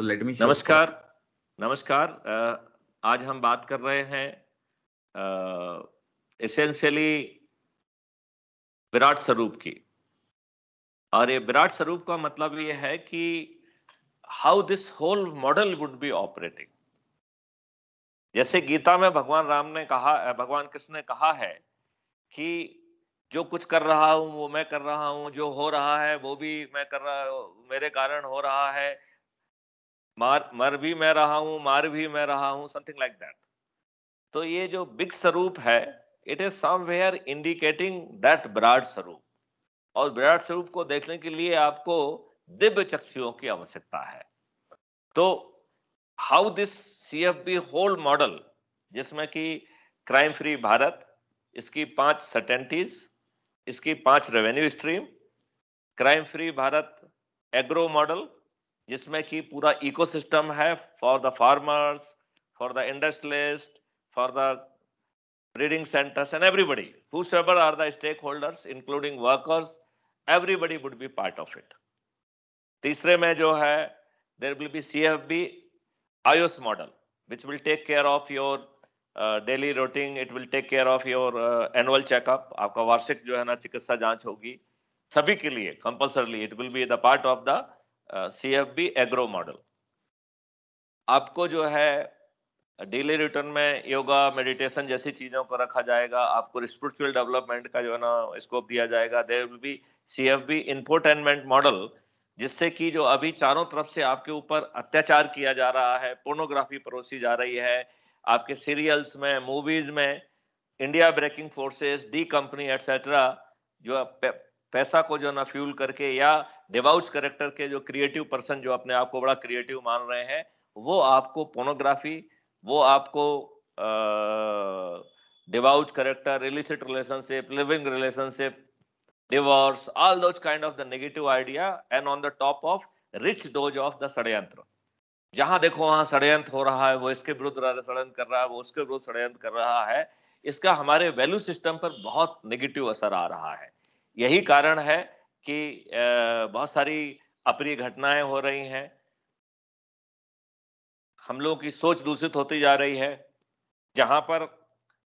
तो let me नमस्कार नमस्कार आज हम बात कर रहे हैं एसेंशियली विराट स्वरूप की और ये विराट स्वरूप का मतलब ये है कि how this whole model would be operating जैसे गीता में भगवान राम ने कहा भगवान कृष्ण ने कहा है कि जो कुछ कर रहा हूं वो मैं कर रहा हूं जो हो रहा है वो भी मैं कर रहा मेरे कारण हो रहा है मार मर भी मैं रहा हूं मार भी मैं रहा हूं समथिंग लाइक दैट तो ये जो बिग स्वरूप है it is somewhere indicating that broad स्वरूप और ब्राड स्वरूप को देखने के लिए आपको दिव्य चक्षुओं की आवश्यकता है तो how this C F B whole model जिसमें कि क्राइम फ्री भारत इसकी पांच सर्टेंटीज इसकी पांच revenue stream crime free Bharat agro model जिसमें कि पूरा इकोसिस्टम है for the farmers for the industrialist for the centres and everybody everybody, are the stake holders including workers everybody would be part of it तीसरे में जो है there will be C F B Ayush model which will take care of your daily routine it will take care of your annual checkup आपका वार्षिक जो है ना चिकित्सा जांच होगी सभी के लिए compulsorily it will be the part of the C F B agro model आपको जो है डेली रिटर्न में योगा मेडिटेशन जैसी चीज़ों को रखा जाएगा आपको स्पिरिचुअल डेवलपमेंट का जो है ना स्कोप दिया जाएगा there will be C F B infotainment model जिससे कि जो अभी चारों तरफ से आपके ऊपर अत्याचार किया जा रहा है पोर्नोग्राफी परोसी जा रही है आपके सीरियल्स में मूवीज में India breaking forces D company etcetera जो पैसा को जो ना फ्यूल करके या डिवाउस करेक्टर के जो क्रिएटिव पर्सन जो अपने आप को बड़ा क्रिएटिव मान रहे हैं वो आपको पोर्नोग्राफी वो आपको डिवाउस करेक्टर रिलीसिड relationship living relationship divorce all those kind of the negative idea and on the top of rich dose of the षडयंत्र जहां देखो वहां षडयंत्र हो रहा है वो इसके विरुद्ध षडयंत्र कर रहा है वो उसके विरुद्ध षडयंत्र कर रहा है इसका हमारे वैल्यू सिस्टम पर बहुत नेगेटिव असर आ रहा है यही कारण है कि बहुत सारी अप्रिय घटनाएं हो रही हैं हम लोगों की सोच दूषित होती जा रही है जहां पर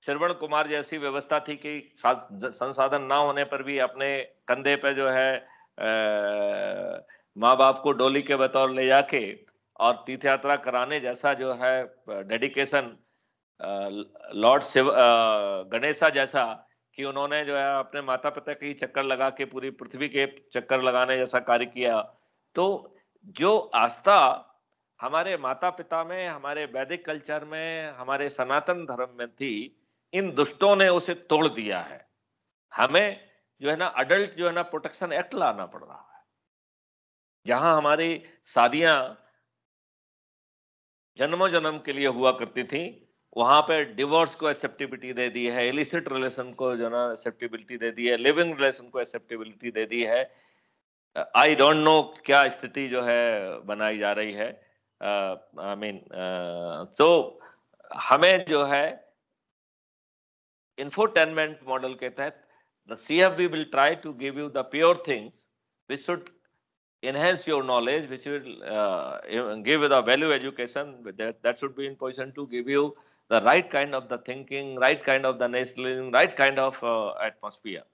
श्रवण कुमार जैसी व्यवस्था थी कि संसाधन ना होने पर भी अपने कंधे पे जो है माँ बाप को डोली के बतौर ले जाके और तीर्थ यात्रा कराने जैसा जो है डेडिकेशन लॉर्ड शिव गणेशा जैसा कि उन्होंने जो है अपने माता पिता के चक्कर लगा के पूरी पृथ्वी के चक्कर लगाने जैसा कार्य किया तो जो आस्था हमारे माता पिता में हमारे वैदिक कल्चर में हमारे सनातन धर्म में थी इन दुष्टों ने उसे तोड़ दिया है हमें जो है ना अडल्ट जो है ना प्रोटेक्शन एक्ट लाना पड़ रहा है जहां हमारी शादियां जन्मों जन्म के लिए हुआ करती थी वहां पे डिवोर्स को एक्सेप्टेबिलिटी दे दी है इलिसिट रिलेशन को जो ना एक्सेप्टेबिलिटी दे दी है लिविंग रिलेशन को एक्सेप्टेबिलिटी दे दी है आई डोंट नो क्या स्थिति जो है बनाई जा रही है आई मीन सो हमें जो है इन्फोटेनमेंट मॉडल के तहत the C F B will try to give you the pure things which should enhance your knowledge which will give the value education that should be in position to give you the right kind of the thinking, right kind of the nestling, right kind of atmosphere uh,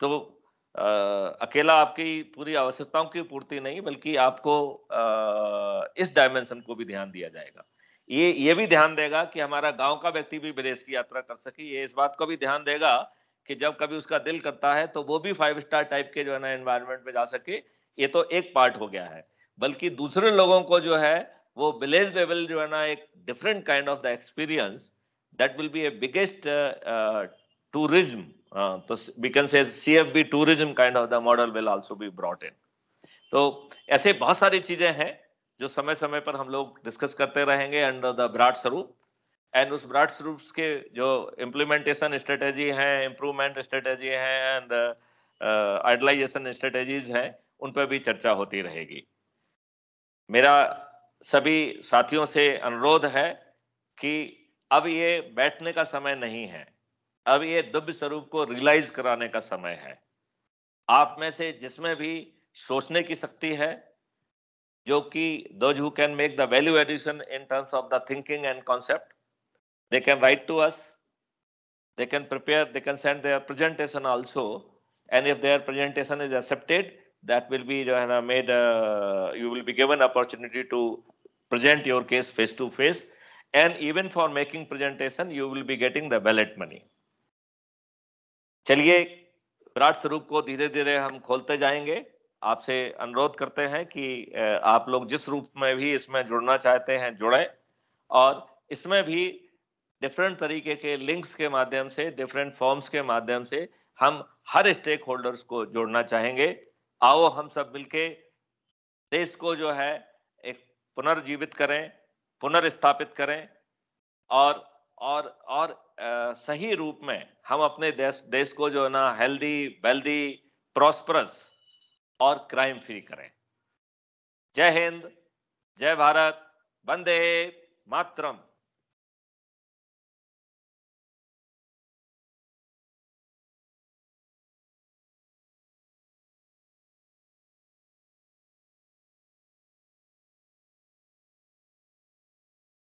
तो uh, अकेला आपकी पूरी आवश्यकताओं की पूर्ति नहीं बल्कि आपको uh, इस डायमेंशन को भी ध्यान दिया जाएगा ये ये भी ध्यान देगा कि हमारा गांव का व्यक्ति भी विदेश की यात्रा कर सके ये इस बात को भी ध्यान देगा कि जब कभी उसका दिल करता है तो वो भी फाइव स्टार टाइप के जो है ना एनवायरमेंट में जा सके ये तो एक पार्ट हो गया है बल्कि दूसरे लोगों को जो है वो विलेज लेवल जो है ना एक different kind of the experience that will be a biggest तो we can say C F B tourism kind of the model will also be brought in तो ऐसे बहुत सारी चीजें हैं जो समय समय पर हम लोग डिस्कस करते रहेंगे अंडर द ब्राड स्वरूप एंड उस ब्राड स्वरूप के जो इम्प्लीमेंटेशन स्ट्रेटेजी हैं इम्प्रूवमेंट स्ट्रेटेजी हैं एंड आइडलाइजेशन स्ट्रेटेजीज हैं उन पर भी चर्चा होती रहेगी मेरा सभी साथियों से अनुरोध है कि अब ये बैठने का समय नहीं है अब ये दुब्य स्वरूप को रियलाइज कराने का समय है आप में से जिसमें भी सोचने की शक्ति है जो कि those who can make the value addition in terms of the thinking and concept they can write to us they can prepare they can send their presentation also and if their presentation is accepted that will be जो है ना made you will be given opportunity to present your case face to face and even for making presentation you will be getting the ballot money चलिए विराट स्वरूप को धीरे धीरे हम खोलते जाएंगे आपसे अनुरोध करते हैं कि आप लोग जिस रूप में भी इसमें जुड़ना चाहते हैं जुड़े और इसमें भी डिफरेंट तरीके के लिंक्स के माध्यम से डिफरेंट फॉर्म्स के माध्यम से हम हर स्टेक होल्डर्स को जोड़ना चाहेंगे आओ हम सब मिलके देश को जो है एक पुनर्जीवित करें पुनर्स्थापित करें और और और आ, सही रूप में हम अपने देश देश को जो है ना हेल्दी वेल्दी प्रॉस्परस और क्राइम फ्री करें जय हिंद जय भारत वंदे मातरम